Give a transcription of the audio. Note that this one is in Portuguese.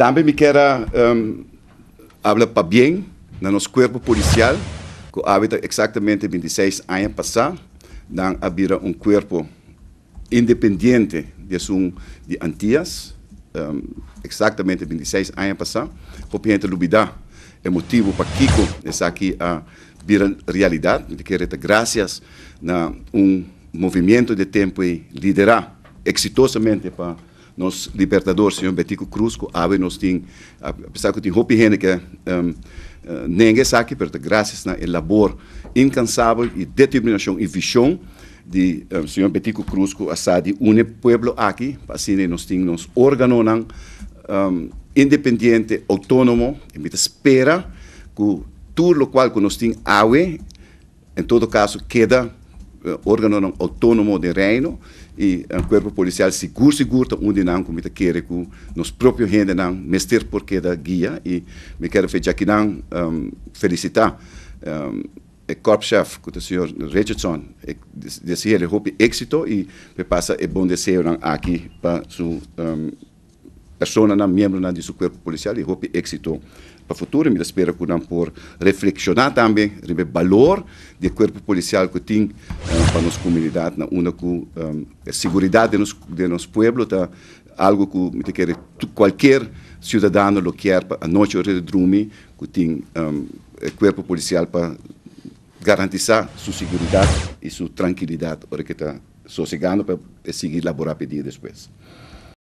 Também me quero um, falar para bem no nosso corpo policial, que habita exatamente 26 anos passados, dan haverá um corpo independente de um de antias, um, exatamente 26 anos passados, copiante duvidar é motivo para Kiko estar aqui a vir realidade, de querer graças a um movimento de tempo e liderar exitosamente para nos Libertador, senhor Betico Cruzco, abre nos tem, apesar que tem roupa higiênica, um, uh, ninguém sabe, mas graças a labor incansável e determinação e visão de um, senhor Betico Cruzco, a Sadi une pueblo aqui, assim nós temos órgão um, independente, autônomo, e me espera que tudo o qual que nós temos, em todo caso, queda eh, órgano autônomo de reino e um eh, corpo policial seguro seguro onde não como está querer com nos próprios rende não mestre porque da guia e me quero fechar aqui não um, ehm, felicitar um, ehm, o corpo-chefe, o senhor Richardson, desejo ele êxito e me passa um bom desejo aqui para sua um, ehm, persona na membro nam di corpo policial e hope éxito para futuro me espero que nam por reflexionar também sobre o valor de corpo policial que tem uh, para nossa comunidade na uma com um, eh, segurança de nos de nos povo tá algo que me quer qualquer cidadão lo quer para a noite de redrume que tem eh, um, corpo policial para garantizar sua segurança e sua tranquilidade hora que está sossegando para seguir laborar pedir depois